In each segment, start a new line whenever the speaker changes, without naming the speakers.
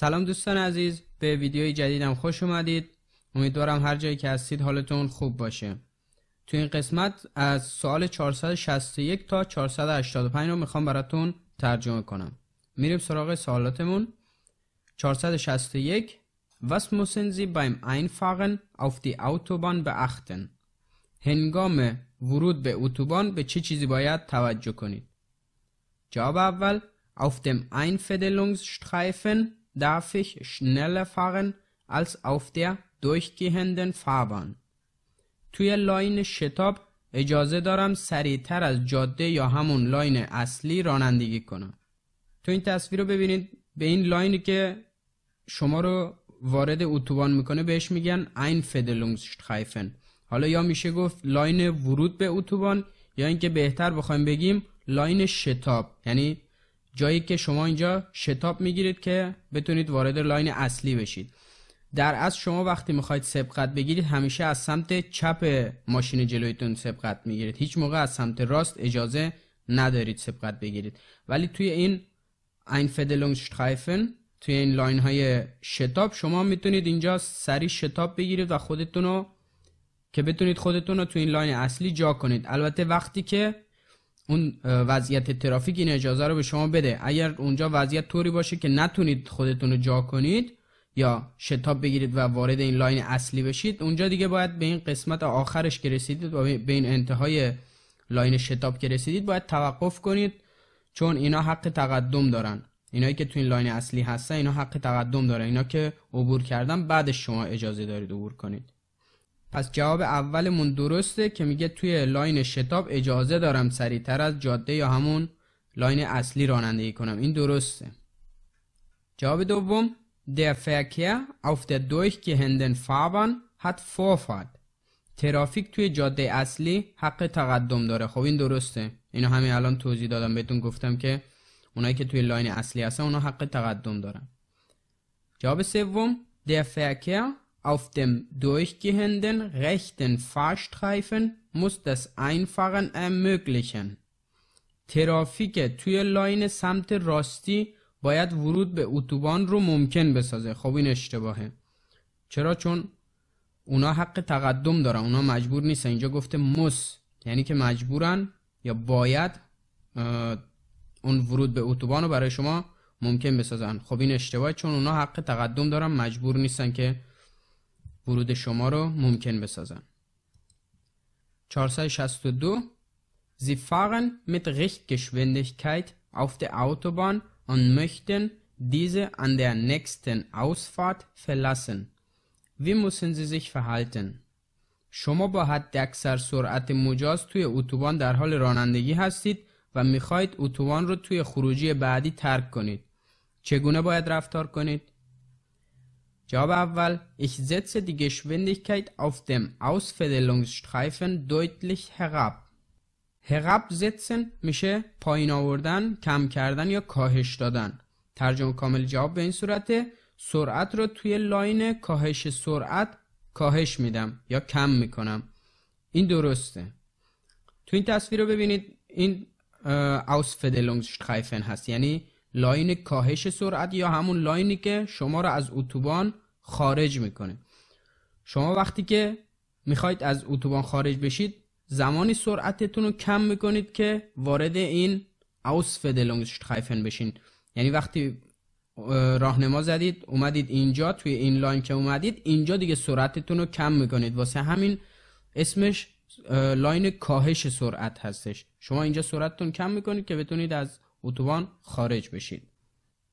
سلام دوستان عزیز به ویدیوی جدیدم خوش اومدید امیدوارم هر جایی که هستید حالتون خوب باشه تو این قسمت از سوال 461 تا 485 رو میخوام براتون ترجمه کنم میریم سراغ سوالاتمون 461 Was müssen Sie beim Einfahren auf die به beachten? هنگام ورود به اتوبان به چه چی چیزی باید توجه کنید؟ جواب اول Auf dem Einfädelungsstreifen darf ich schneller fahren als auf der durchgehenden Fahrbahn. توی لاین شتاب اجازه دارم سریعتر از جاده یا همون لاین اصلی رانندگی کنم. تو این تصویر رو ببینید به این لاین که شما رو وارد اتوبان میکنه بهش میگن این فدلونگشتخایفن حالا یا میشه گفت لاین ورود به اتوبان یا اینکه بهتر بخوایم بگیم لاین شتاب یعنی جایی که شما اینجا شتاب میگیرید که بتونید وارد لاین اصلی بشید در از شما وقتی میخواید سبقت بگیرید همیشه از سمت چپ ماشین جلویتون سبقت میگیرید هیچ موقع از سمت راست اجازه ندارید سبقت بگیرید ولی توی این این توی این لاین های شتاب شما میتونید اینجا سری شتاب بگیرید و خودتون رو که بتونید خودتون رو توی این لاین اصلی جا کنید البته وقتی که اون وضعیت ترافیک این اجازه رو به شما بده اگر اونجا وضعیت طوری باشه که نتونید خودتون رو جا کنید یا شتاب بگیرید و وارد این لاین اصلی بشید اونجا دیگه باید به این قسمت آخرش که رسیدید و به این انتهای لاین شتاب که رسیدید باید توقف کنید چون اینا حق تقدم دارن اینایی که تو این لاین اصلی هستن اینا حق تقدم دارن اینا که عبور کردن بعد شما اجازه دارید عبور کنید پس جواب اولمون درسته که میگه توی لاین شتاب اجازه دارم سریعتر از جاده یا همون لاین اصلی رانندگی کنم این درسته جواب دوم Der Verkehr auf der هندن Fahrbahn hat Vorfahrt ترافیک توی جاده اصلی حق تقدم داره خب این درسته اینو همین الان توضیح دادم بهتون گفتم که اونایی که توی لاین اصلی هستن اونا حق تقدم دارن جواب سوم Der Verkehr Auf dem durchgehenden rechten Fahrstreifen muss das Einfahren ermöglichen. ترافیک توی لاین سمت راستی باید ورود به اتوبان رو ممکن بسازه خب این اشتباهه چرا چون اونا حق تقدم دارن اونا مجبور نیستن اینجا گفته مس یعنی که مجبورن یا باید اون ورود به اتوبان رو برای شما ممکن بسازن خب این اشتباه چون اونا حق تقدم دارن مجبور نیستن که ورود شما رو ممکن بسازن 462 Sie fahren mit Richtgeschwindigkeit auf der Autobahn und möchten diese an der nächsten Ausfahrt verlassen. Wie müssen Sie sich verhalten? شما با حد اکثر سرعت مجاز توی اتوبان در حال رانندگی هستید و میخواهید اتوبان رو توی خروجی بعدی ترک کنید. چگونه باید رفتار کنید؟ Job اول Ich setze die Geschwindigkeit auf dem Ausfädelungsstreifen deutlich herab. setzen میشه پایین آوردن، کم کردن یا کاهش دادن. ترجمه کامل جواب به این صورته سرعت رو توی لاین کاهش سرعت کاهش میدم یا کم میکنم. این درسته. تو این تصویر رو ببینید این Ausfädelungsstreifen هست یعنی لاین کاهش سرعت یا همون لاینی که شما را از اتوبان خارج میکنه شما وقتی که میخواید از اتوبان خارج بشید زمانی سرعتتون رو کم میکنید که وارد این خیفن بشین یعنی وقتی راهنما زدید اومدید اینجا توی این لاین که اومدید اینجا دیگه سرعتتون رو کم میکنید واسه همین اسمش لاین کاهش سرعت هستش شما اینجا سرعتتون کم میکنید که بتونید از اتوبان خارج بشید.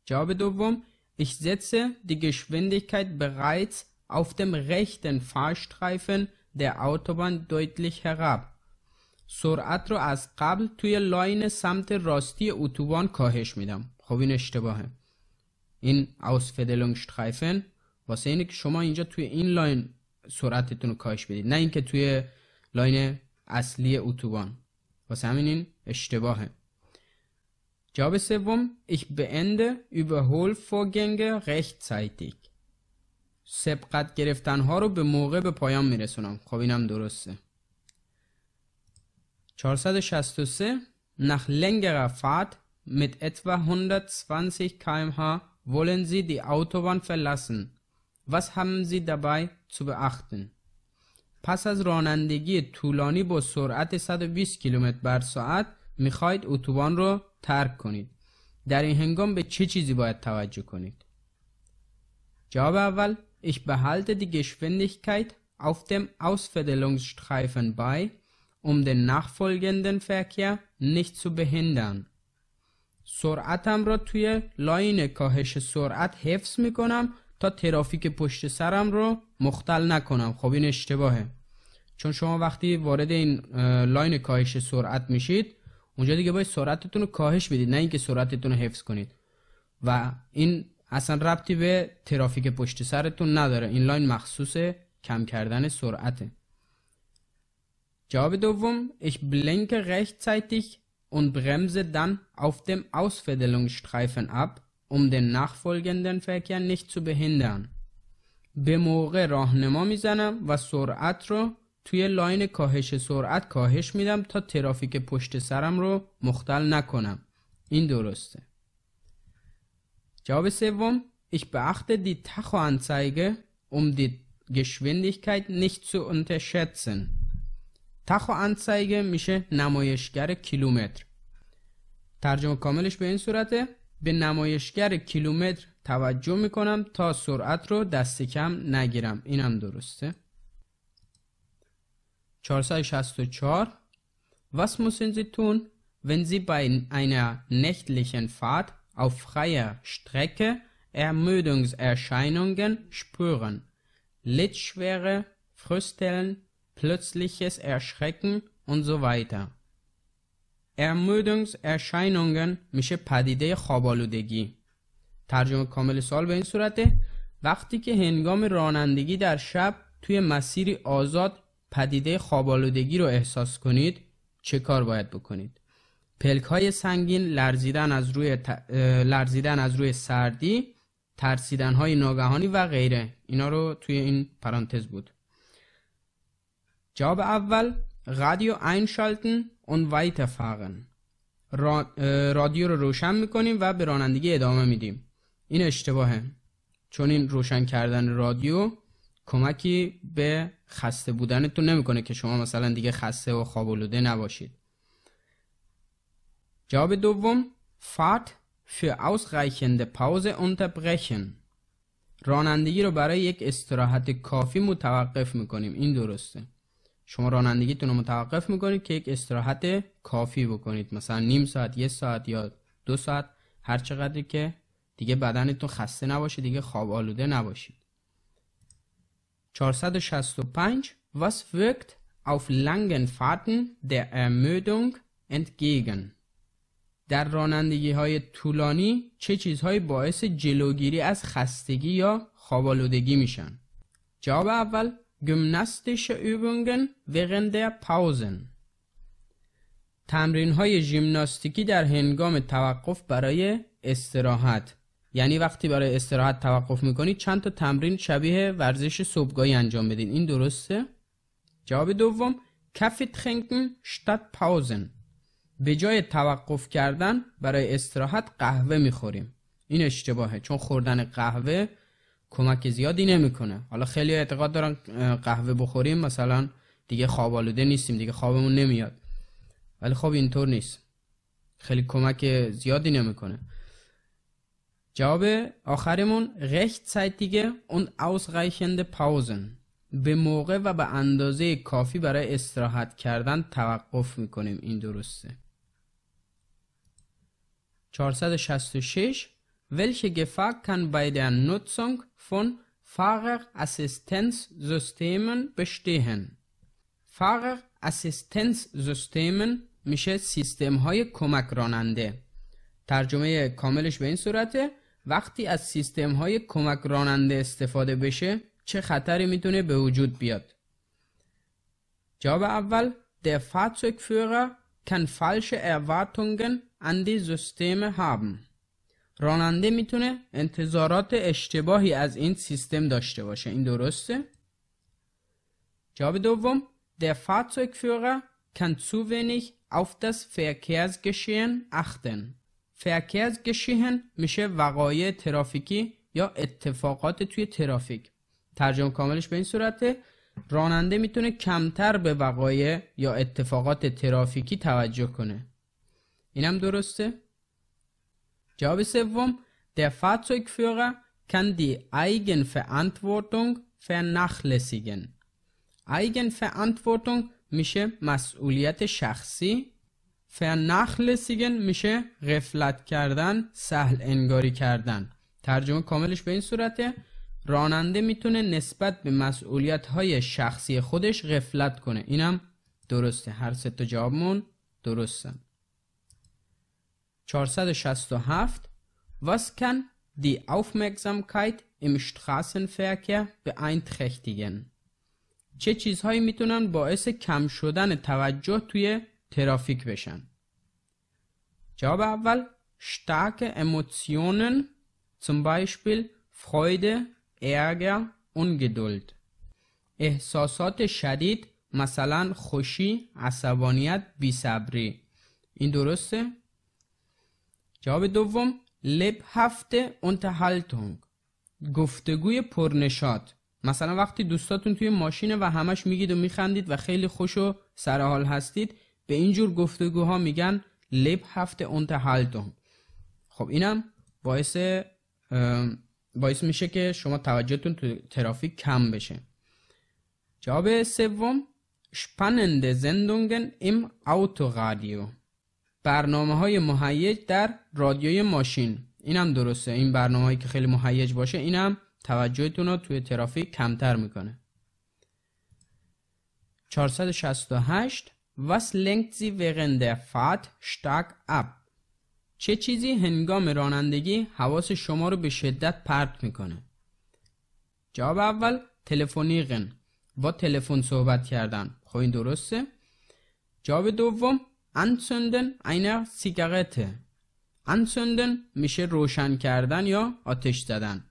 جواب دوم Ich setze die Geschwindigkeit bereits auf dem rechten Fahrstreifen der Autobahn deutlich herab. سرعت رو از قبل توی لاین سمت راستی اتوبان کاهش میدم خب این اشتباهه این Ausfädelungsstreifen واسه اینه که شما اینجا توی این لاین سرعتتون رو کاهش بدید نه اینکه توی لاین اصلی اتوبان واسه همین این اشتباهه Job سوم ich beende überholvorgänge rechtzeitig سبقت گرفتن ها رو به موقع به پایان میرسونم خب اینم درسته 463 nach längerer Fahrt mit etwa 120 kmh wollen Sie die Autobahn verlassen. Was haben Sie dabei zu beachten? پس از رانندگی طولانی با سرعت 120 کیلومتر بر ساعت میخواید اتوبان رو ترک کنید در این هنگام به چه چیزی باید توجه کنید جواب اول ich behalte die Geschwindigkeit auf dem Ausfädelungsstreifen bei, um den nachfolgenden Verkehr nicht zu behindern. سرعتم را توی لاین کاهش سرعت حفظ میکنم کنم تا ترافیک پشت سرم رو مختل نکنم خب این اشتباهه چون شما وقتی وارد این لاین کاهش سرعت میشید اونجا دیگه باید سرعتتون رو کاهش بدید نه اینکه سرعتتون رو حفظ کنید و این اصلا ربطی به ترافیک پشت سرتون نداره این لاین مخصوص کم کردن سرعته جواب دوم ich blinke rechtzeitig und bremse dann auf dem Ausfädelungsstreifen ab um den nachfolgenden Verkehr nicht zu behindern به موقع راهنما میزنم و سرعت رو توی لاین کاهش سرعت کاهش میدم تا ترافیک پشت سرم رو مختل نکنم این درسته جواب سوم ich beachte die Tachoanzeige um die Geschwindigkeit nicht zu unterschätzen Tachoanzeige میشه نمایشگر کیلومتر ترجمه کاملش به این صورته به نمایشگر کیلومتر توجه میکنم تا سرعت رو دست کم نگیرم اینم درسته 464 Was müssen Sie tun, wenn Sie bei einer nächtlichen Fahrt auf freier Strecke Ermüdungserscheinungen spüren? Lidschwere, Frösteln, plötzliches Erschrecken und so weiter. ارمودنگز میشه پدیده خوابالودگی ترجمه کامل سال به این صورته وقتی که هنگام رانندگی در شب توی مسیری آزاد پدیده خوابالودگی رو احساس کنید چه کار باید بکنید پلک های سنگین لرزیدن از روی, لرزیدن از روی سردی ترسیدن های ناگهانی و غیره اینا رو توی این پرانتز بود جواب اول رادیو einschalten und weiterfahren را... رادیو رو روشن میکنیم و به رانندگی ادامه میدیم این اشتباهه چون این روشن کردن رادیو کمکی به خسته بودنتون نمیکنه که شما مثلا دیگه خسته و خوابالوده نباشید جواب دوم فات für ausreichende Pause unterbrechen رانندگی رو برای یک استراحت کافی متوقف میکنیم این درسته شما رانندگیتون رو متوقف میکنید که یک استراحت کافی بکنید مثلا نیم ساعت یک ساعت یا دو ساعت هر چقدر که دیگه بدنتون خسته نباشه دیگه خواب آلوده نباشید 465 Was wirkt auf langen Fahrten der Ermüdung entgegen در رانندگی های طولانی چه چیزهایی باعث جلوگیری از خستگی یا خوابالودگی میشن جواب اول گمناستیش übungen während پاوزن pausen تمرین های ژیمناستیکی در هنگام توقف برای استراحت یعنی وقتی برای استراحت توقف میکنی چند تا تمرین شبیه ورزش صبحگاهی انجام بدین این درسته جواب دوم کافی ترینکن شتت پاوزن به جای توقف کردن برای استراحت قهوه میخوریم این اشتباهه چون خوردن قهوه کمک زیادی نمیکنه حالا خیلی اعتقاد دارن قهوه بخوریم مثلا دیگه خواب آلوده نیستیم دیگه خوابمون نمیاد ولی خب اینطور نیست خیلی کمک زیادی نمیکنه جواب آخرمون رechtzeitige und ausreichende Pausen به موقع و به اندازه کافی برای استراحت کردن توقف میکنیم این درسته 466 welche Gefahr kann bei der Nutzung von Fahrerassistenzsystemen bestehen Fahrerassistenzsystemen میشه سیستم های کمک راننده ترجمه کاملش به این صورته وقتی از سیستم های کمک راننده استفاده بشه چه خطری میتونه به وجود بیاد جواب اول Der Fahrzeugführer kann falsche Erwartungen an die Systeme haben. راننده میتونه انتظارات اشتباهی از این سیستم داشته باشه این درسته؟ جواب دوم Der Fahrzeugführer kann zu wenig auf das Verkehrsgeschehen achten. فرکی از گشیهن میشه وقایع ترافیکی یا اتفاقات توی ترافیک ترجمه کاملش به این صورته راننده میتونه کمتر به وقایع یا اتفاقات ترافیکی توجه کنه اینم درسته جواب سوم در Fahrzeugführer kann die Eigenverantwortung vernachlässigen. Eigenverantwortung میشه مسئولیت شخصی فنخلسیگن میشه غفلت کردن سهل انگاری کردن ترجمه کاملش به این صورته راننده میتونه نسبت به مسئولیت های شخصی خودش غفلت کنه اینم درسته هر سه تا جوابمون درستن 467 Was kann die Aufmerksamkeit im Straßenverkehr beeinträchtigen? چه چیزهایی میتونن باعث کم شدن توجه توی ترافیک بشن جواب اول starke Emotionen, zum Beispiel Freude, Ärger, Ungeduld. احساسات شدید مثلا خوشی، عصبانیت، بیصبری. این درسته؟ جواب دوم لب لبهفت unterhaltung گفتگوی پرنشاط مثلا وقتی دوستاتون توی ماشینه و همش میگید و میخندید و خیلی خوش و سرحال هستید به اینجور گفتگوها میگن لب هفت انتحالتون خب اینم باعث باعث میشه که شما توجهتون تو ترافیک کم بشه جواب سوم شپنند زندونگن اوتو Autoradio برنامه های مهیج در رادیوی ماشین اینم درسته این برنامه هایی که خیلی مهیج باشه اینم توجهتون رو توی ترافیک کمتر میکنه 468 Was lenkt Sie während der Fahrt stark ab? چه چیزی هنگام رانندگی حواس شما رو به شدت پرت میکنه؟ جواب اول تلفنیقن با تلفن صحبت کردن خب این درسته؟ جواب دوم انسندن اینه سیگارته انسندن میشه روشن کردن یا آتش زدن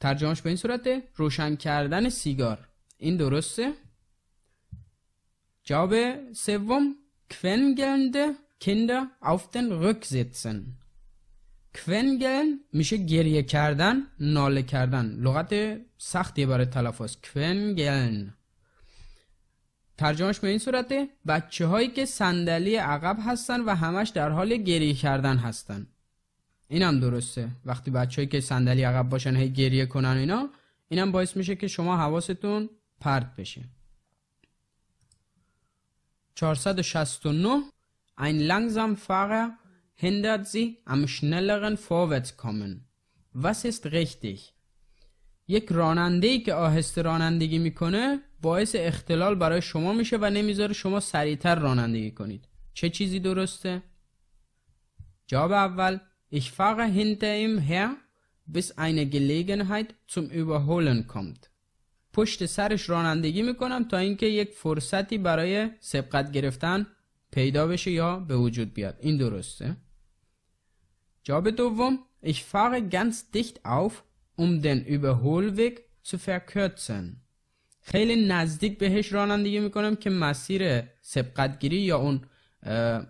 ترجمهش به این صورته روشن کردن سیگار این درسته؟ جواب سوم quengelnde Kinder auf رک میشه گریه کردن ناله کردن لغت سختی برای تلفظ کونگلن ترجمهش به این صورته بچه هایی که صندلی عقب هستن و همش در حال گریه کردن هستن هم درسته وقتی هایی که صندلی عقب باشن هی گریه کنن اینا اینم باعث میشه که شما حواستون پرت بشه 469 Ein Langsamfahrer hindert sie am schnelleren Vorwärtskommen. Was ist richtig? یک راننده که آهسته رانندگی میکنه باعث اختلال برای شما میشه و نمیذاره شما سریعتر رانندگی کنید. چه چیزی درسته؟ جواب اول Ich fahre hinter ihm her, bis eine Gelegenheit zum Überholen kommt. پشت سرش رانندگی میکنم تا اینکه یک فرصتی برای سبقت گرفتن پیدا بشه یا به وجود بیاد این درسته جواب دوم ich fahre ganz dicht auf um den Überholweg zu verkürzen خیلی نزدیک بهش رانندگی میکنم که مسیر گیری یا اون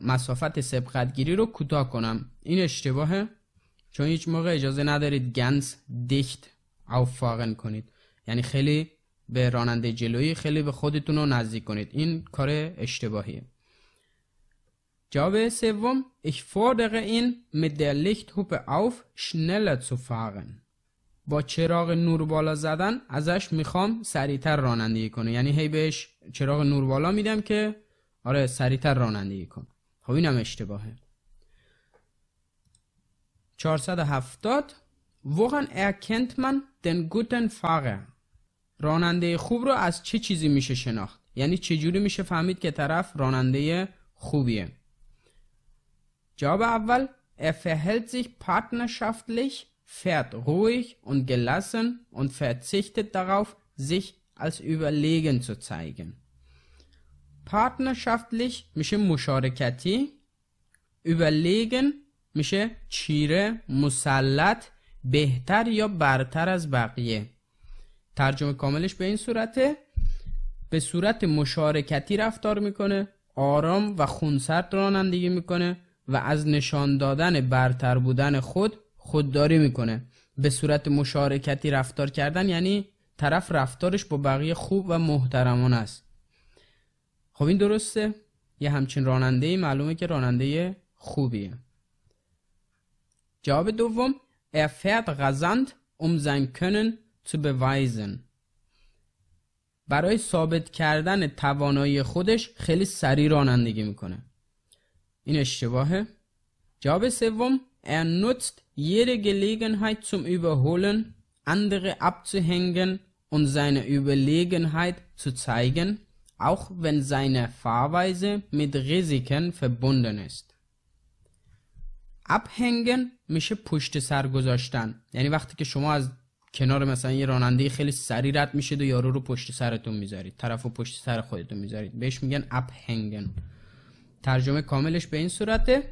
مسافت گیری رو کوتاه کنم این اشتباهه چون هیچ موقع اجازه ندارید گنز دیخت auffahren کنید یعنی خیلی به راننده جلویی خیلی به خودتون رو نزدیک کنید این کار اشتباهیه جواب سوم ich fordere این mit der Lichthupe auf schneller zu fahren با چراغ نور بالا زدن ازش میخوام سریعتر رانندگی کنه یعنی هی بهش چراغ نور بالا میدم که آره سریعتر رانندگی کن خب اینم اشتباهه 470 woran erkennt man den guten Fahrer راننده خوب رو از چه چیزی میشه شناخت یعنی چه جوری میشه فهمید که طرف راننده خوبیه جواب اول Er verhält sich partnerschaftlich, fährt ruhig und gelassen und verzichtet darauf, sich als überlegen zu zeigen. partnerschaftlich میشه مشارکتی überlegen میشه چیره مسلط بهتر یا برتر از بقیه ترجمه کاملش به این صورته به صورت مشارکتی رفتار میکنه آرام و خونسرد رانندگی میکنه و از نشان دادن برتر بودن خود خودداری میکنه به صورت مشارکتی رفتار کردن یعنی طرف رفتارش با بقیه خوب و محترمان است خب این درسته یه همچین راننده ای معلومه که راننده خوبیه جواب دوم افیت غزند rasant um zu beweisen برای ثابت کردن توانایی خودش خیلی سریع رانندگی میکنه این اشتباهه جواب سوم er nutzt jede Gelegenheit zum Überholen, andere abzuhängen und seine Überlegenheit zu zeigen, auch wenn seine Fahrweise mit Risiken verbunden ist. Abhängen میشه پشت سر گذاشتن یعنی وقتی که شما از کنار مثلا یه راننده خیلی سری رد میشید و یارو رو پشت سرتون میذارید طرف رو پشت سر خودتون میذارید بهش میگن اپ هنگن ترجمه کاملش به این صورته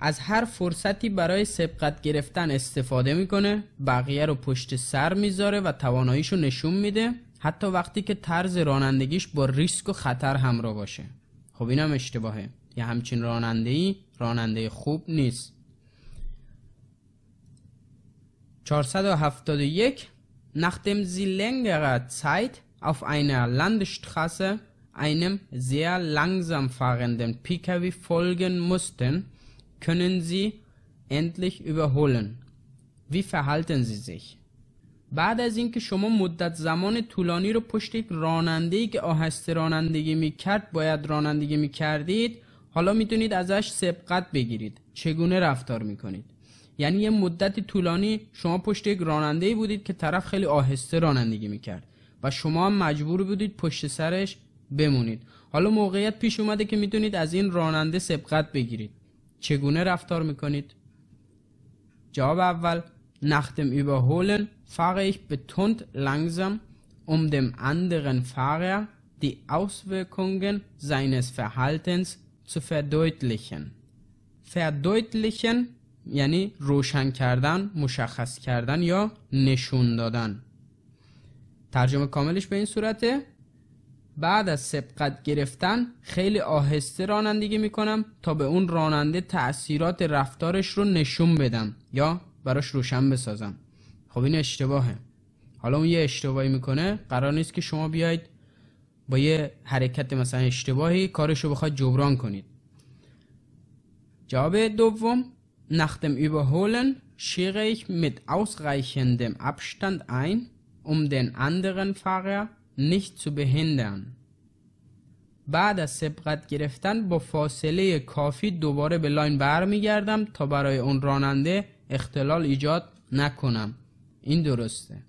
از هر فرصتی برای سبقت گرفتن استفاده میکنه بقیه رو پشت سر میذاره و تواناییش رو نشون میده حتی وقتی که طرز رانندگیش با ریسک و خطر همراه باشه خب اینم اشتباهه یه همچین راننده ای راننده خوب نیست 471 Nachdem sie längere Zeit auf einer Landstraße einem sehr langsam fahrenden Pkw folgen mussten, können sie endlich überholen. Wie verhalten sie sich؟ بعد از اینکه شما مدت زمان طولانی رو پشت یک راننده که آهسته رانندگی می کرد باید رانندگی می کردید حالا میتونید ازش سبقت بگیرید چگونه رفتار می کنید یعنی یه مدت طولانی شما پشت یک راننده بودید که طرف خیلی آهسته رانندگی میکرد و شما هم مجبور بودید پشت سرش بمونید حالا موقعیت پیش اومده که میتونید از این راننده سبقت بگیرید چگونه رفتار میکنید جواب اول نختم dem Überholen fahre ich لنگزم langsam, um dem anderen Fahrer die Auswirkungen seines Verhaltens zu verdeutlichen. یعنی روشن کردن مشخص کردن یا نشون دادن ترجمه کاملش به این صورته بعد از سبقت گرفتن خیلی آهسته رانندگی میکنم تا به اون راننده تأثیرات رفتارش رو نشون بدم یا براش روشن بسازم خب این اشتباهه حالا اون یه اشتباهی میکنه قرار نیست که شما بیاید با یه حرکت مثلا اشتباهی کارش رو بخواید جبران کنید جواب دوم Nach dem Überholen schere ich mit ausreichendem Abstand ein, um den anderen Fahrer nicht zu behindern. بعد از سبقت گرفتن با فاصله کافی دوباره به لاین برمیگردم تا برای اون راننده اختلال ایجاد نکنم این درسته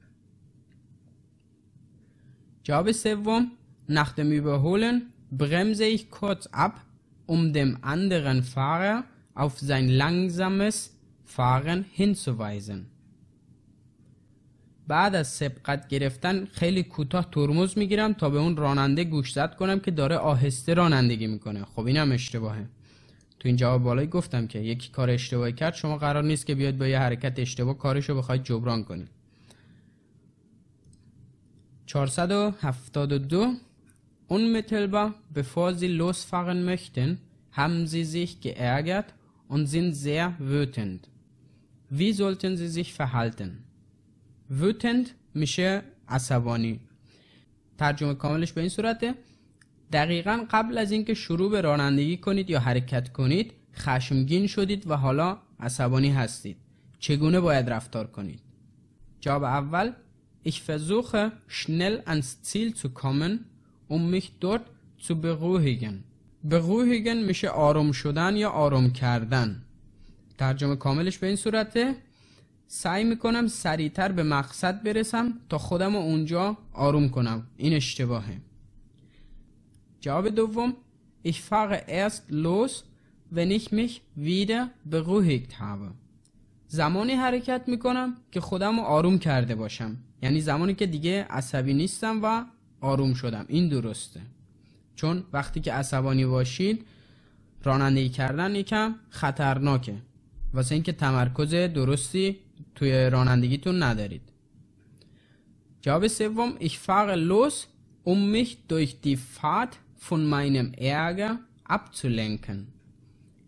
جواب سوم nach dem Überholen bremse ich kurz ab um dem anderen Fahrer auf sein langsames Fahren hinzuweisen. بعد از سبقت گرفتن خیلی کوتاه ترمز میگیرم تا به اون راننده گوشزد کنم که داره آهسته رانندگی میکنه خب اینم اشتباهه تو این جواب بالایی گفتم که یکی کار اشتباهی کرد شما قرار نیست که بیاد با یه حرکت اشتباه کارشو بخواید جبران کنید 472 Unmittelbar bevor sie losfahren möchten, haben sie sich geärgert und sind sehr wütend. Wie sollten sie sich verhalten? Wütend میشه عصبانی ترجمه کاملش به این صورته دقیقا قبل از اینکه شروع به رانندگی کنید یا حرکت کنید خشمگین شدید و حالا عصبانی هستید چگونه باید رفتار کنید جواب اول Ich versuche schnell ans Ziel zu kommen, um mich dort zu beruhigen. به میشه آروم شدن یا آروم کردن ترجمه کاملش به این صورته سعی میکنم سریعتر به مقصد برسم تا خودم اونجا آروم کنم این اشتباهه جواب دوم ich fahre erst los wenn ich mich wieder beruhigt habe زمانی حرکت میکنم که خودم رو آروم کرده باشم یعنی زمانی که دیگه عصبی نیستم و آروم شدم این درسته چون وقتی که عصبانی باشید رانندگی کردن یکم خطرناکه واسه اینکه تمرکز درستی توی رانندگیتون ندارید جواب سوم ich fahre los um mich durch die Fahrt von meinem Ärger abzulenken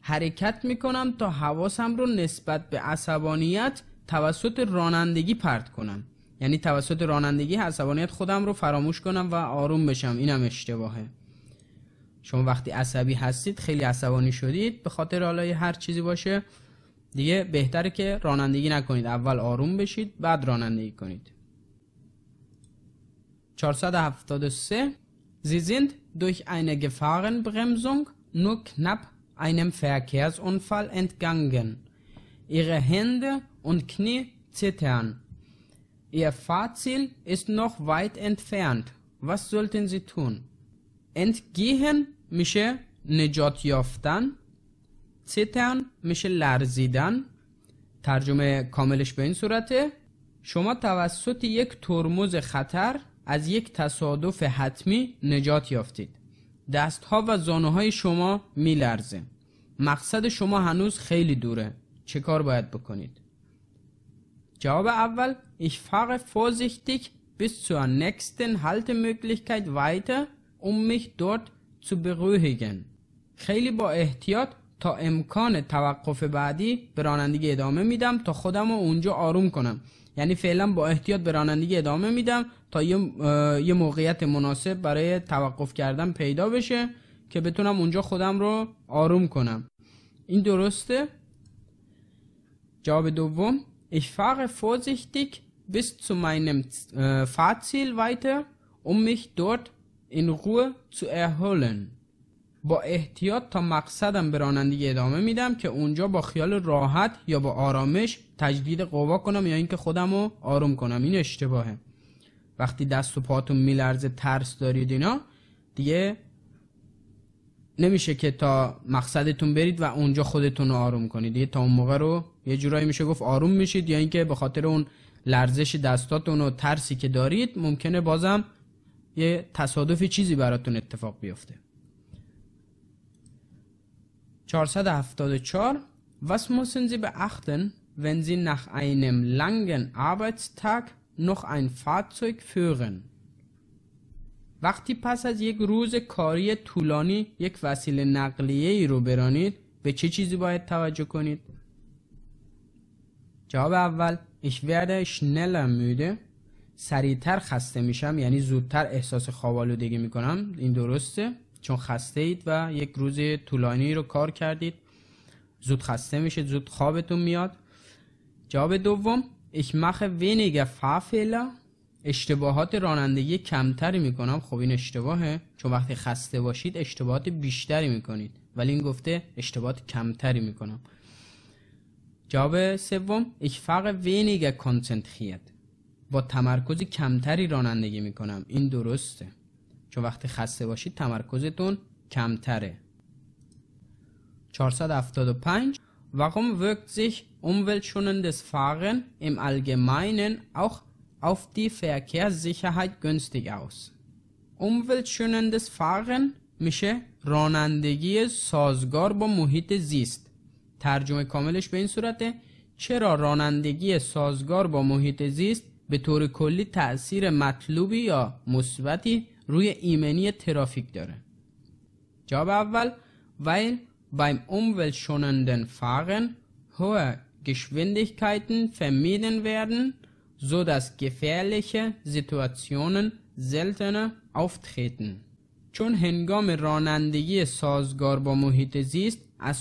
حرکت میکنم تا حواسم رو نسبت به عصبانیت توسط رانندگی پرت کنم یعنی توسط رانندگی عصبانیت خودم رو فراموش کنم و آروم بشم اینم اشتباهه شما وقتی عصبی هستید خیلی عصبانی شدید به خاطر حالای هر چیزی باشه دیگه بهتره که رانندگی نکنید اول آروم بشید بعد رانندگی کنید 473 Sie sind durch eine Gefahrenbremsung nur knapp einem Verkehrsunfall entgangen. Ihre Hände und Knie zittern. Ihr Fahrziel ist noch weit entfernt. Was sollten Sie tun? Entgehen میشه نجات یافتن سیتن میشه لرزیدن ترجمه کاملش به این صورته شما توسط یک ترمز خطر از یک تصادف حتمی نجات یافتید دستها و زانوهای شما میلرزه مقصد شما هنوز خیلی دوره چه کار باید بکنید؟ جواب اول Ich fahre vorsichtig bis zur nächsten Haltemöglichkeit weiter, um mich dort zu beruhigen. خیلی با احتیاط تا امکان توقف بعدی به رانندگی ادامه میدم تا خودم رو اونجا آروم کنم یعنی فعلا با احتیاط به رانندگی ادامه میدم تا یه،, یه موقعیت مناسب برای توقف کردن پیدا بشه که بتونم اونجا خودم رو آروم کنم این درسته جواب دوم Ich fahre vorsichtig bis zu meinem Fahrziel weiter, um mich dort in Ruhe zu erholen. با احتیاط تا مقصدم به رانندگی ادامه میدم که اونجا با خیال راحت یا با آرامش تجدید قوا کنم یا اینکه خودم رو آروم کنم این اشتباهه وقتی دست و پاتون میلرزه ترس دارید اینا دیگه نمیشه که تا مقصدتون برید و اونجا خودتون رو آروم کنید دیگه تا اون موقع رو یه جورایی میشه گفت آروم میشید یا اینکه به خاطر اون لرزش دستاتون و ترسی که دارید ممکنه بازم یه تصادف چیزی براتون اتفاق بیفته 474 Was müssen Sie beachten, wenn Sie nach einem langen Arbeitstag noch ein Fahrzeug führen? وقتی پس از یک روز کاری طولانی یک وسیله نقلیه ای رو برانید به چه چیزی باید توجه کنید؟ جواب اول Ich werde schneller müde سریعتر خسته میشم یعنی زودتر احساس خوابالو دیگه میکنم این درسته چون خسته اید و یک روز طولانی رو کار کردید زود خسته میشه زود خوابتون میاد جواب دوم ich mache weniger Fahrfehler اشتباهات رانندگی کمتری میکنم خب این اشتباهه چون وقتی خسته باشید اشتباهات بیشتری میکنید ولی این گفته اشتباهات کمتری میکنم جواب سوم ich fahre weniger konzentriert با تمرکز کمتری رانندگی میکنم این درسته چون وقتی خسته باشید تمرکزتون کمتره 475 Warum wirkt sich umweltschonendes Fahren im Allgemeinen auch auf die Verkehrssicherheit günstig aus? Umweltschonendes Fahren میشه رانندگی سازگار با محیط زیست ترجمه کاملش به این صورته چرا رانندگی سازگار با محیط زیست به طور کلی تاثیر مطلوبی یا مثبتی روی ایمنی ترافیک داره جواب اول بایم beim umweltschonenden Fahren هوه Geschwindigkeiten فمیدن وردن so dass gefährliche Situationen seltener auftreten. چون هنگام رانندگی سازگار با محیط زیست از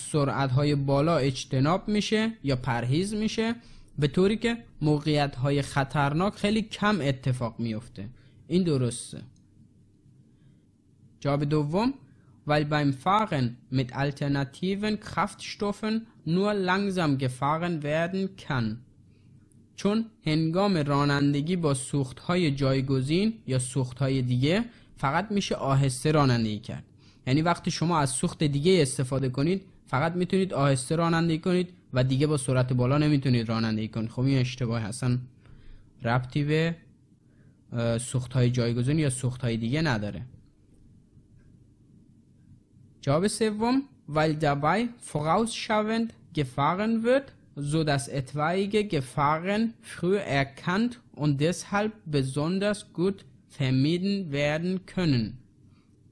های بالا اجتناب میشه یا پرهیز میشه به طوری که موقعیت های خطرناک خیلی کم اتفاق میفته این درسته جواب دوم weil beim Fahren mit alternativen Kraftstoffen nur langsam gefahren werden kann. چون هنگام رانندگی با های جایگزین یا های دیگه فقط میشه آهسته رانندگی کرد یعنی وقتی شما از سوخت دیگه استفاده کنید فقط میتونید آهسته رانندگی کنید و دیگه با سرعت بالا نمیتونید رانندگی کنید خب این اشتباه هستن ربطی به سوخت های جایگزین یا سوخت های دیگه نداره جواب سوم weil dabei vorausschauend gefahren wird, so dass etwaige Gefahren früh erkannt und deshalb besonders gut vermieden werden können.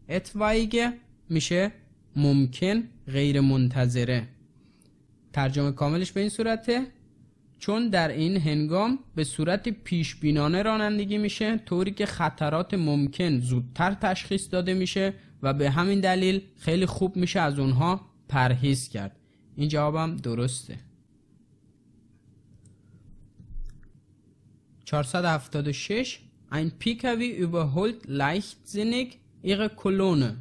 etwaige میشه ممکن غیر منتظره ترجمه کاملش به این صورته چون در این هنگام به صورت پیش بینانه رانندگی میشه طوری که خطرات ممکن زودتر تشخیص داده میشه و به همین دلیل خیلی خوب میشه از اونها پرهیز کرد این جوابم درسته 476 Ein PKW überholt leichtsinnig ihre Kolonne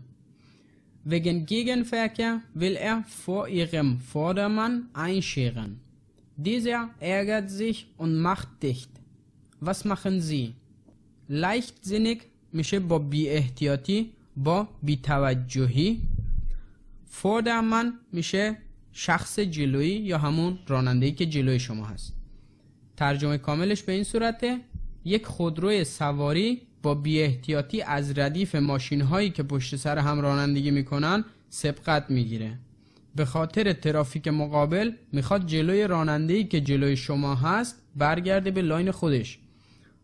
Wegen Gegenverkehr will er vor ihrem Vordermann einscheren. Dieser ärgert sich und macht dicht. Was machen sie? Leichtsinnig میشه با بی احتیاطی با بیتوجهی Vordermann میشه شخص جلویی یا همون ای که جلوی شما هست ترجمه کاملش به این صورته یک خودروی سواری با احتیاطی از ردیف ماشین هایی که پشت سر هم رانندگی میکنن سبقت میگیره به خاطر ترافیک مقابل میخواد جلوی راننده که جلوی شما هست برگرده به لاین خودش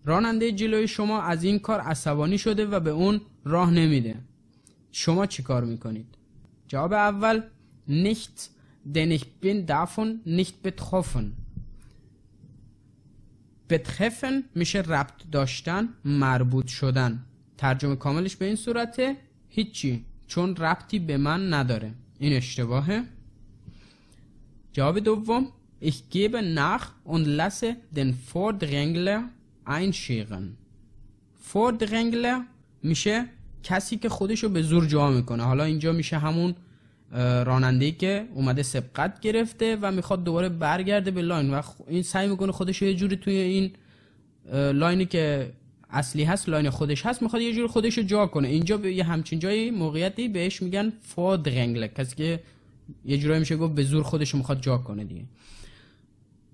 راننده جلوی شما از این کار عصبانی شده و به اون راه نمیده شما چی کار میکنید؟ جواب اول نیشت denn بین نیت davon بتخفن میشه ربط داشتن مربوط شدن ترجمه کاملش به این صورته هیچی چون ربطی به من نداره این اشتباهه جواب دوم Ich gebe nach und lasse den Vordrängler einscheren. Vordrängler میشه کسی که خودشو به زور جا میکنه حالا اینجا میشه همون راننده که اومده سبقت گرفته و میخواد دوباره برگرده به لاین و این سعی میکنه خودش یه جوری توی این لاینی که اصلی هست لاین خودش هست میخواد یه جوری خودش رو جا کنه اینجا به یه همچین جایی موقعیتی بهش میگن فاد کسی که یه جورایی میشه گفت به زور خودش رو میخواد جا کنه دیگه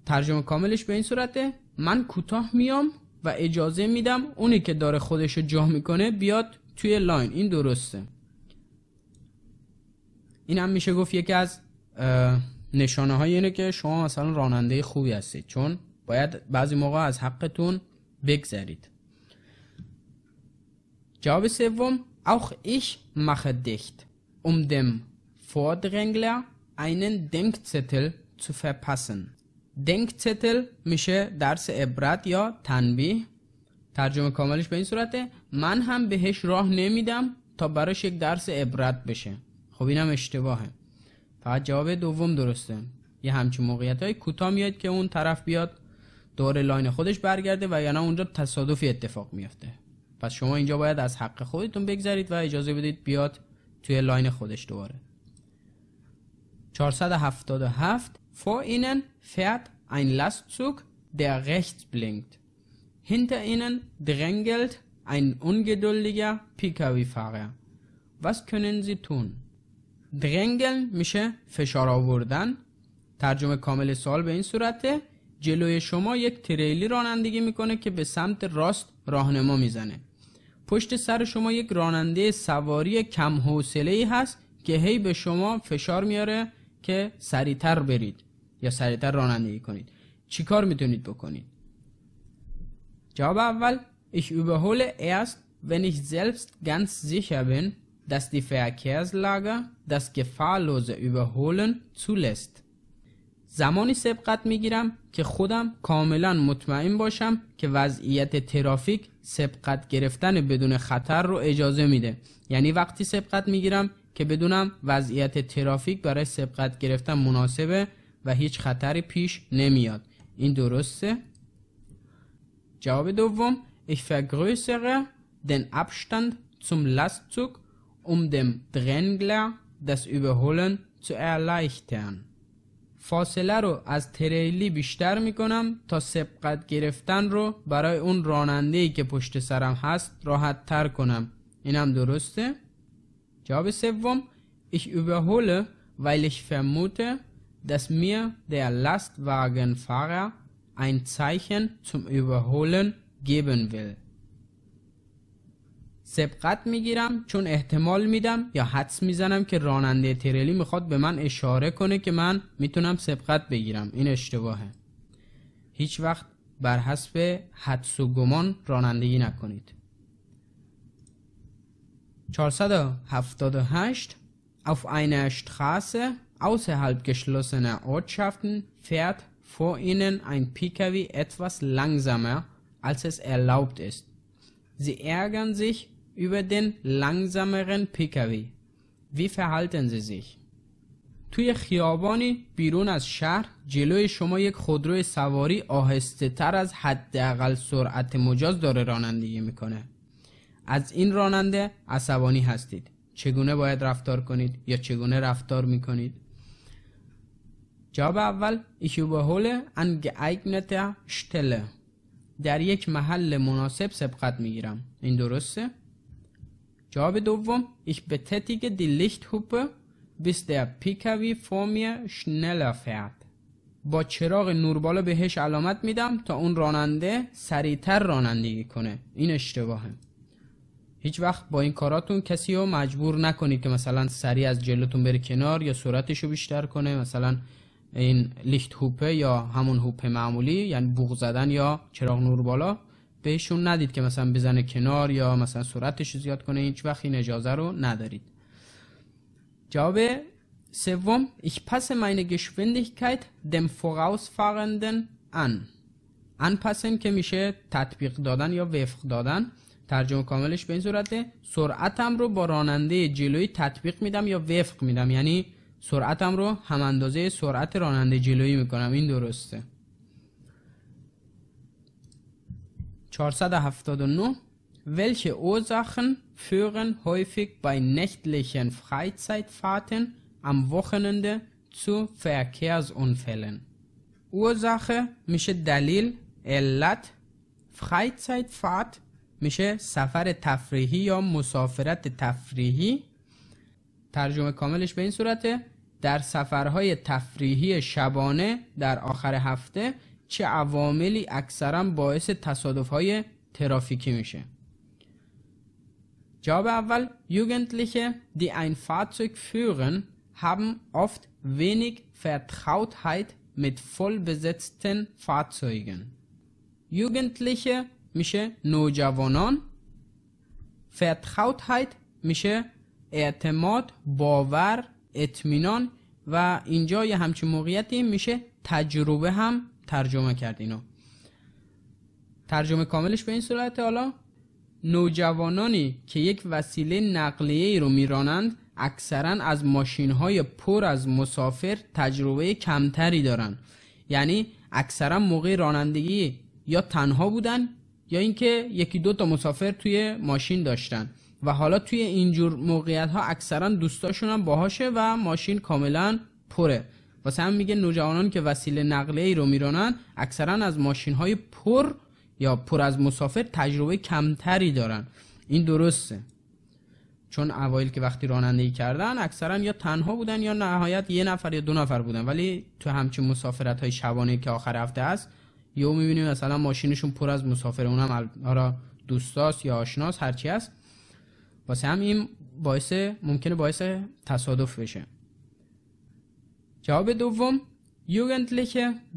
ترجمه کاملش به این صورته من کوتاه میام و اجازه میدم اونی که داره خودش رو جا میکنه بیاد توی لاین این درسته این هم میشه گفت یکی از نشانه های اینه که شما مثلا راننده خوبی هستید چون باید بعضی موقع از حقتون بگذرید جواب سوم auch ich mache dicht um dem Vordrängler einen Denkzettel zu verpassen Denkzettel میشه درس عبرت یا تنبیه ترجمه کاملش به این صورته من هم بهش راه نمیدم تا براش یک درس عبرت بشه خب اینم اشتباهه فقط جواب دوم درسته یه همچین موقعیت های کوتاه میاد که اون طرف بیاد دور لاین خودش برگرده و یعنی اونجا تصادفی اتفاق میفته پس شما اینجا باید از حق خودتون بگذرید و اجازه بدید بیاد توی لاین خودش دوباره 477 Vor ihnen fährt ein Lastzug, der rechts blinkt. Hinter ihnen drängelt ein ungeduldiger Pkw-Fahrer. Was können sie tun? درنگل میشه فشار آوردن ترجمه کامل سال به این صورته جلوی شما یک تریلی رانندگی میکنه که به سمت راست راهنما میزنه پشت سر شما یک راننده سواری کم حوصله ای هست که هی به شما فشار میاره که سریعتر برید یا سریعتر رانندگی کنید چیکار میتونید بکنید جواب اول ich überhole erst wenn ich selbst ganz sicher bin das die Verkehrslage das gefahrlose Überholen zulässt. زمانی سبقت میگیرم که خودم کاملا مطمئن باشم که وضعیت ترافیک سبقت گرفتن بدون خطر رو اجازه میده یعنی وقتی سبقت میگیرم که بدونم وضعیت ترافیک برای سبقت گرفتن مناسبه و هیچ خطری پیش نمیاد این درسته؟ جواب دوم Ich vergrößere den Abstand zum Lastzug um dem Drängler das Überholen zu erleichtern. فاصله رو از تریلی بیشتر میکنم تا سبقت گرفتن رو برای اون راننده ای که پشت سرم هست راحت تر کنم اینم درسته؟ جواب سوم ich überhole weil ich vermute dass mir der Lastwagenfahrer ein Zeichen zum Überholen geben will سبقت میگیرم چون احتمال میدم یا حدس میزنم که راننده ترلی میخواد به من اشاره کنه که من میتونم سبقت بگیرم این اشتباهه هیچ وقت بر حسب حدس و گمان رانندگی نکنید 478 Auf einer Straße außerhalb geschlossener Ortschaften fährt vor ihnen ein Pkw etwas langsamer, als es erlaubt ist. Sie ärgern sich über den langsameren Pkw. Wie verhalten Sie sich? توی خیابانی بیرون از شهر جلوی شما یک خودروی سواری آهسته تر از حداقل سرعت مجاز داره رانندگی میکنه از این راننده عصبانی هستید چگونه باید رفتار کنید یا چگونه رفتار میکنید جواب اول ich ان گایگنت شتله در یک محل مناسب سبقت میگیرم این درسته جواب دوم ich betätige die Lichthupe bis der PKW vor mir schneller fährt با چراغ بالا بهش علامت میدم تا اون راننده سریعتر رانندگی کنه این اشتباهه هیچ وقت با این کاراتون کسی رو مجبور نکنید که مثلا سریع از جلوتون بره کنار یا سرعتش رو بیشتر کنه مثلا این لیخت هوپه یا همون هوپه معمولی یعنی بوغ زدن یا چراغ بالا. بهشون ندید که مثلا بزنه کنار یا مثلا سرعتش زیاد کنه هیچ وقت این اجازه رو ندارید جواب سوم ich passe meine Geschwindigkeit dem vorausfahrenden an anpassen که میشه تطبیق دادن یا وفق دادن ترجمه کاملش به این صورته سرعتم رو با راننده جلویی تطبیق میدم یا وفق میدم یعنی سرعتم رو هم اندازه سرعت راننده جلویی میکنم این درسته 479 Welche Ursachen führen häufig bei nächtlichen Freizeitfahrten am Wochenende zu Verkehrsunfällen? Ursache mische Dalil علت فreizeitfahrt میشه سفر تفریحی یا مسافرت Tafrihi ترجمه کاملش به این صورته در سفرهای تفریحی شبانه در آخر هفته چه عواملی اکثرا باعث تصادف های ترافیکی میشه جواب اول Jugendliche die ein Fahrzeug führen haben oft wenig Vertrautheit mit vollbesetzten Fahrzeugen Jugendliche میشه نوجوانان Vertrautheit میشه اعتماد باور اطمینان و اینجا یه همچین موقعیتی میشه تجربه هم ترجمه کرد اینو ترجمه کاملش به این صورت حالا نوجوانانی که یک وسیله نقلیه ای رو میرانند اکثرا از ماشین های پر از مسافر تجربه کمتری دارند یعنی اکثرا موقع رانندگی یا تنها بودن یا اینکه یکی دو تا مسافر توی ماشین داشتن و حالا توی اینجور موقعیت ها اکثرا دوستاشون هم باهاشه و ماشین کاملا پره واسه هم میگه نوجوانان که وسیله نقلیه ای رو میرانن اکثرا از ماشین های پر یا پر از مسافر تجربه کمتری دارن این درسته چون اوایل که وقتی رانندگی کردن اکثرا یا تنها بودن یا نهایت یه نفر یا دو نفر بودن ولی تو همچین مسافرت های شبانه که آخر هفته است یا میبینیم مثلا ماشینشون پر از مسافر اونم حالا دوستاست یا آشناس هرچی است واسه هم این باعث ممکنه باعث تصادف بشه جواب دوم این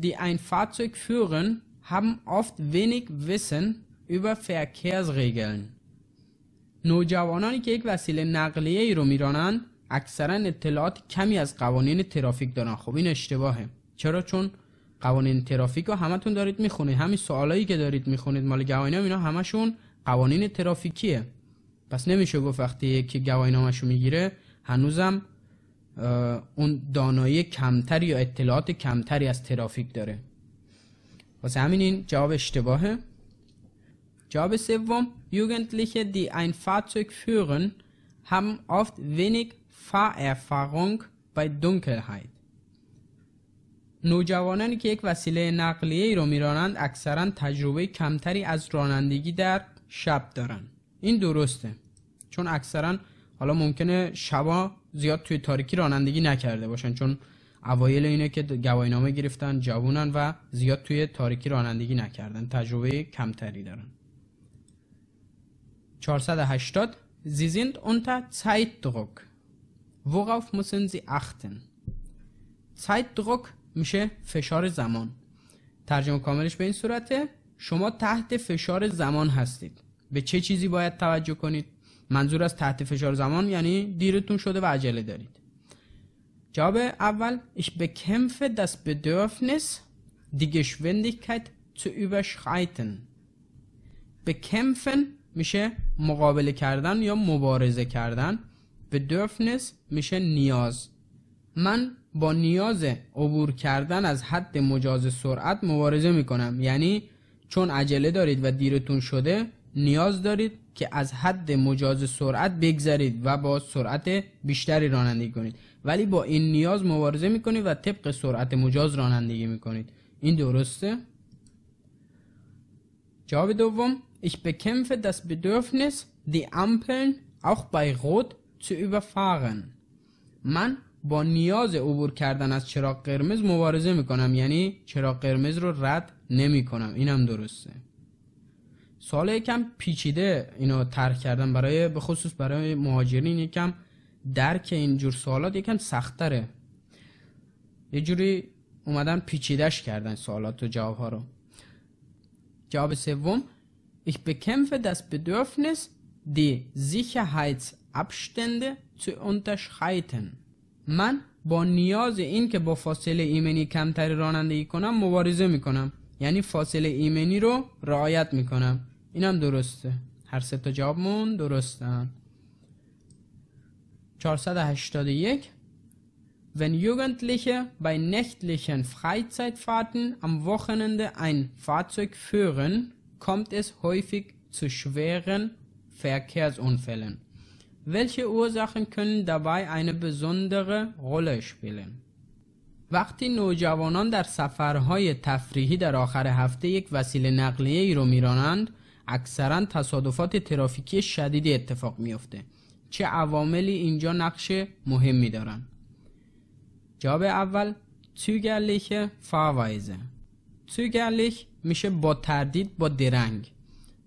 die ein Fahrzeug führen, haben oft wenig Wissen über Verkehrsregeln. نوجوانانی که یک وسیله نقلیه ای رو میرانند اکثرا اطلاعات کمی از قوانین ترافیک دارن خب این اشتباهه چرا چون قوانین ترافیک رو همتون دارید میخونید همین سوالایی که دارید میخونید مال گواهینام اینا همشون قوانین ترافیکیه پس نمیشه گفت وقتی یکی گواهینامش میگیره هنوزم اون دانایی کمتری یا اطلاعات کمتری از ترافیک داره واسه همین این جواب اشتباهه جواب سوم Jugendliche die ein هم führen haben oft wenig Fahrerfahrung bei Dunkelheit نوجوانانی که یک وسیله نقلیه ای رو میرانند اکثرا تجربه کمتری از رانندگی در شب دارن این درسته چون اکثرا حالا ممکنه شبا زیاد توی تاریکی رانندگی نکرده باشن چون اوایل اینه که گواهینامه گرفتن جوونن و زیاد توی تاریکی رانندگی نکردن تجربه کمتری دارن 480 Sie sind unter Zeitdruck. Worauf müssen Sie achten? Zeitdruck میشه فشار زمان. ترجمه کاملش به این صورته شما تحت فشار زمان هستید. به چه چیزی باید توجه کنید؟ منظور از تحت فشار زمان یعنی دیرتون شده و عجله دارید جواب اول ich bekämpfe das Bedürfnis die Geschwindigkeit zu überschreiten bekämpfen میشه مقابله کردن یا مبارزه کردن Bedürfnis میشه نیاز من با نیاز عبور کردن از حد مجاز سرعت مبارزه میکنم یعنی چون عجله دارید و دیرتون شده نیاز دارید که از حد مجاز سرعت بگذرید و با سرعت بیشتری رانندگی کنید ولی با این نیاز مبارزه میکنید و طبق سرعت مجاز رانندگی میکنید این درسته جواب دوم ich bekämpfe das Bedürfnis die Ampeln auch bei Rot zu überfahren من با نیاز عبور کردن از چراغ قرمز مبارزه میکنم یعنی چراغ قرمز رو رد نمیکنم اینم درسته سوال یکم پیچیده اینو ترک کردن برای به خصوص برای مهاجرین یکم درک اینجور سوالات یکم سختره یه جوری اومدن پیچیدش کردن سوالات و جواب ها رو جواب سوم Ich bekämpfe das Bedürfnis, die Sicherheitsabstände zu unterschreiten. من با نیاز این که با فاصله ایمنی کمتری رانندگی کنم مبارزه میکنم یعنی فاصله ایمنی رو رعایت میکنم اینم درسته هر سه تا جوابمون درستن 481 Wenn Jugendliche bei nächtlichen Freizeitfahrten am Wochenende ein Fahrzeug führen, kommt es häufig zu schweren Verkehrsunfällen. Welche Ursachen können dabei eine besondere Rolle spielen? وقتی نوجوانان در سفرهای تفریحی در آخر هفته یک وسیله نقلیه ای رو میرانند اکثرا تصادفات ترافیکی شدیدی اتفاق میافته چه عواملی اینجا نقش مهمی دارن جواب اول zögerliche Fahrweise zögerlich میشه با تردید با درنگ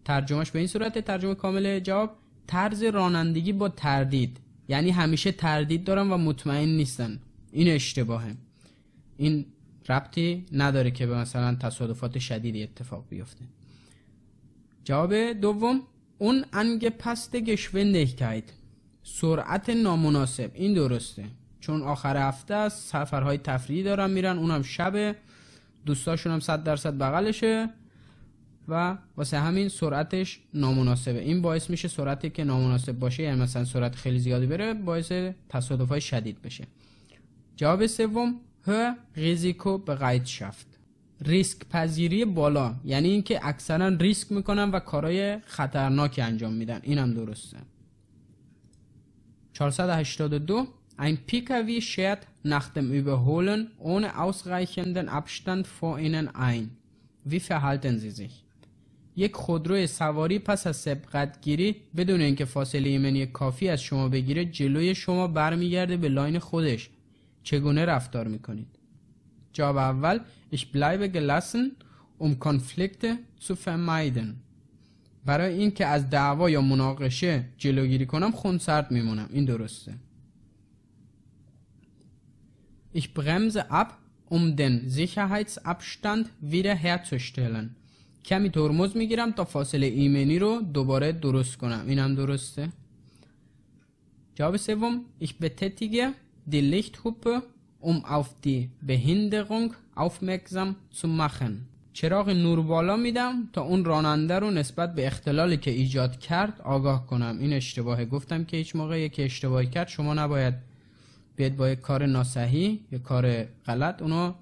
ترجمهش به این صورت ترجمه کامل جواب طرز رانندگی با تردید یعنی همیشه تردید دارن و مطمئن نیستن این اشتباهه این ربطی نداره که به مثلا تصادفات شدیدی اتفاق بیفته جواب دوم اون انگ انگپسته Geschwindigkeit سرعت نامناسب این درسته چون آخر هفته است سفرهای تفریحی دارن میرن اونم شب دوستاشون هم 100 درصد بغلشه و واسه همین سرعتش نامناسبه این باعث میشه سرعتی که نامناسب باشه یعنی مثلا سرعت خیلی زیادی بره باعث تصادف های شدید بشه جواب سوم ه ریزیکو به شفت ریسک پذیری بالا یعنی اینکه اکثرا ریسک میکنن و کارهای خطرناکی انجام میدن اینم درسته 482 Ein PKW schert nach dem Überholen ohne ausreichenden Abstand vor ihnen ein. Wie verhalten sie sich? یک خودروی سواری پس از سبقت گیری بدون اینکه فاصله ایمنی کافی از شما بگیره جلوی شما برمیگرده به لاین خودش چگونه رفتار میکنید Job Ich bleibe gelassen um Konflikte zu vermeiden برای اینکه از دعوا یا مناقشه جلوگیری کنم خونسرد میمونم این درسته Ich bremse ab um den Sicherheitsabstand wiederherzustellen کمی ترمز میگیرم تا فاصله ایمنی رو دوباره درست کنم اینم درسته جواب سوم Ich betätige die Lichthupe um auf die Behinderung aufmerksam zu machen. چراغ نور بالا میدم تا اون راننده رو نسبت به اختلالی که ایجاد کرد آگاه کنم این اشتباهه گفتم که هیچ موقع که اشتباهی کرد شما نباید بیاید با یک کار ناسحی یا کار غلط اونو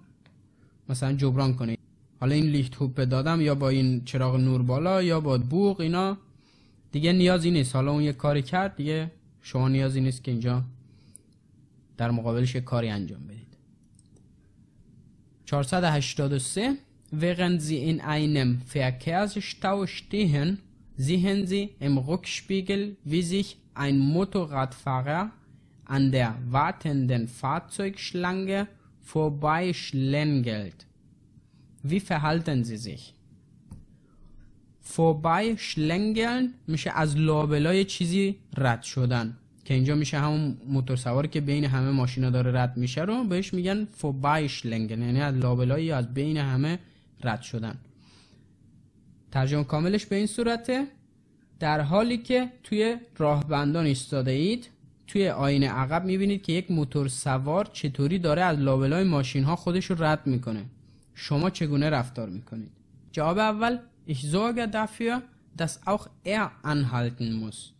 مثلا جبران کنید حالا این لیخت توپ دادم یا با این چراغ نور بالا یا با بوغ اینا دیگه نیازی نیست حالا اون یه کاری کرد دیگه شما نیازی نیست که اینجا در مقابلش کاری انجام بدید 483 Während Sie in einem Verkehrsstau stehen, sehen Sie im Rückspiegel, wie sich ein Motorradfahrer an der wartenden Fahrzeugschlange vorbeischlängelt. Wie verhalten Sie sich? Vorbeischlängeln میشه از لابلای چیزی رد که اینجا میشه همون موتور سوار که بین همه ماشینا داره رد میشه رو بهش میگن فوبایش لنگن یعنی از لابلایی از بین همه رد شدن ترجمه کاملش به این صورته در حالی که توی راهبندان ایستاده اید توی آینه عقب میبینید که یک موتور سوار چطوری داره از لابلای ماشین ها خودش رو رد میکنه شما چگونه رفتار میکنید جواب اول ich sorge dafür dass auch er anhalten muss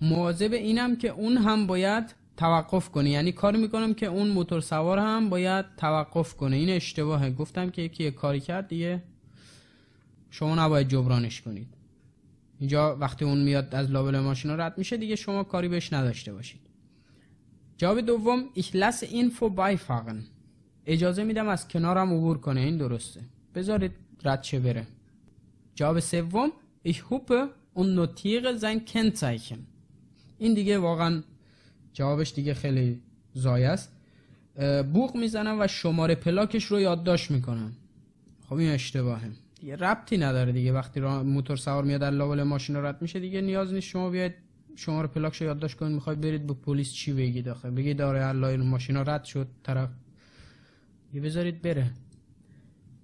مواظب اینم که اون هم باید توقف کنه یعنی کار میکنم که اون موتور سوار هم باید توقف کنه این اشتباهه گفتم که یکی کاری کرد دیگه شما نباید جبرانش کنید اینجا وقتی اون میاد از لابل ماشین رد میشه دیگه شما کاری بهش نداشته باشید جواب دوم اخلاص اینفو بای فاقن اجازه میدم از کنارم عبور کنه این درسته بذارید رد چه بره جواب سوم ich hupe und notiere sein Kennzeichen این دیگه واقعا جوابش دیگه خیلی زایه است بوق میزنم و شماره پلاکش رو یادداشت میکنن خب این اشتباهه یه ربطی نداره دیگه وقتی موتور سوار میاد در لابل ماشین رد میشه دیگه نیاز نیست شما بیاید شماره پلاکش رو یادداشت کنید میخواید برید به پلیس چی بگید آخه بگید داره الله این ماشین رد شد طرف یه بذارید بره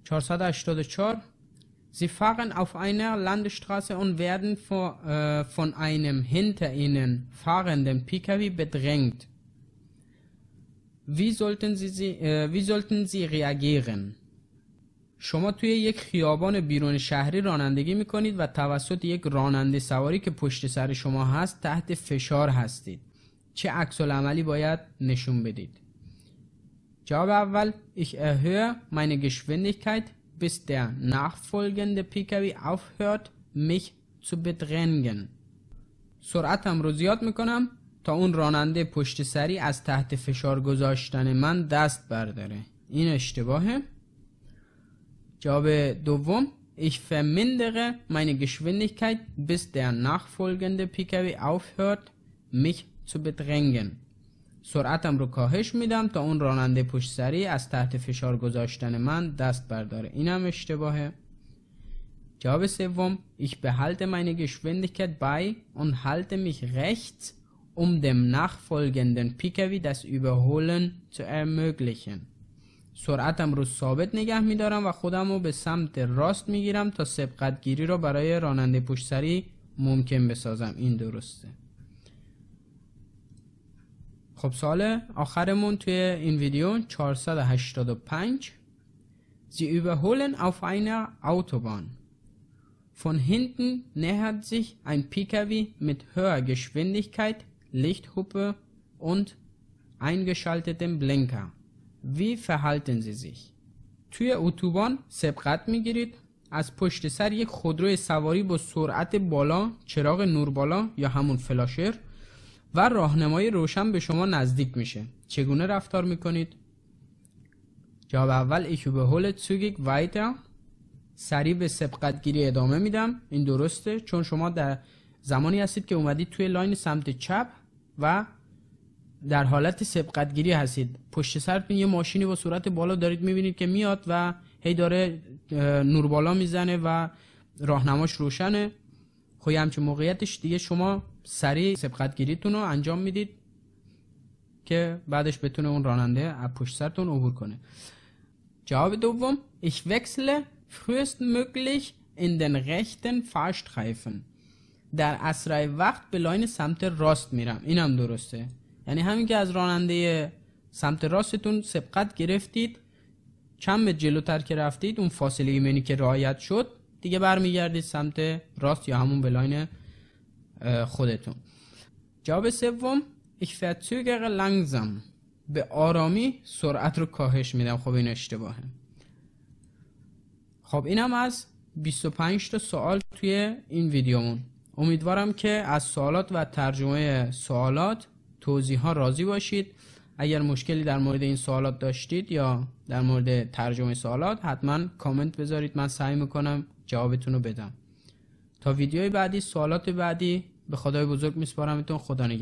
484 Sie fahren auf einer Landesstraße und werden vor, äh, von einem hinter ihnen fahrenden Pkw bedrängt. Wie sollten Sie, sie äh, wie sollten Sie reagieren? شما توی یک خیابان بیرون شهری رانندگی می و توسط یک راننده سواری که پشت سر شما هست تحت فشار هستید. چه عکس عملی باید نشون بدید؟ جواب اول Ich erhöhe meine Geschwindigkeit bis der nachfolgende PKW aufhört, mich zu bedrängen. سرعتم رو زیاد میکنم تا اون راننده پشت سری از تحت فشار گذاشتن من دست برداره این اشتباهه جواب دوم Ich vermindere meine Geschwindigkeit, bis der nachfolgende PKW aufhört, mich zu bedrängen. سرعتم رو کاهش میدم تا اون راننده پشت سری از تحت فشار گذاشتن من دست برداره اینم اشتباهه جواب سوم ich behalte meine Geschwindigkeit bei und halte mich rechts um dem nachfolgenden PKW das Überholen zu ermöglichen سرعتم رو ثابت نگه میدارم و خودم رو به سمت راست میگیرم تا سبقت گیری رو برای راننده سری ممکن بسازم این درسته خب سال آخرمون توی این ویدیو 485 Sie überholen auf einer Autobahn. Von hinten nähert sich ein PKW mit höherer Geschwindigkeit, Lichthupe und eingeschaltetem Blinker. Wie verhalten Sie sich? توی اتوبان سبقت میگیرید از پشت سر یک خودروی سواری با سرعت بالا چراغ نور بالا یا همون فلاشر و راهنمای روشن به شما نزدیک میشه چگونه رفتار میکنید جواب اول ایکو به هول زوگیگ ویتر سریع به سبقتگیری ادامه میدم این درسته چون شما در زمانی هستید که اومدید توی لاین سمت چپ و در حالت سبقتگیری هستید پشت سرتون یه ماشینی با صورت بالا دارید میبینید که میاد و هی داره نور بالا میزنه و راهنماش روشنه خب همچه موقعیتش دیگه شما سریع سبقت رو انجام میدید که بعدش بتونه اون راننده از پشت سرتون عبور کنه جواب دوم ich wechsle frühestmöglich in den rechten Fahrstreifen در اسرع وقت به لاین سمت راست میرم اینم درسته یعنی همین که از راننده سمت راستتون سبقت گرفتید چند جلوتر که رفتید اون فاصله ایمنی که رعایت شد دیگه برمیگردید سمت راست یا همون به لاین خودتون جواب سوم ich verzögere langsam به آرامی سرعت رو کاهش میدم خب این اشتباهه خب اینم از 25 تا سوال توی این ویدیومون امیدوارم که از سوالات و ترجمه سوالات توضیح ها راضی باشید اگر مشکلی در مورد این سوالات داشتید یا در مورد ترجمه سوالات حتما کامنت بذارید من سعی میکنم جوابتون رو بدم تا ویدیوی بعدی سوالات بعدی به خدای بزرگ میسپارمتون خدا نگهدار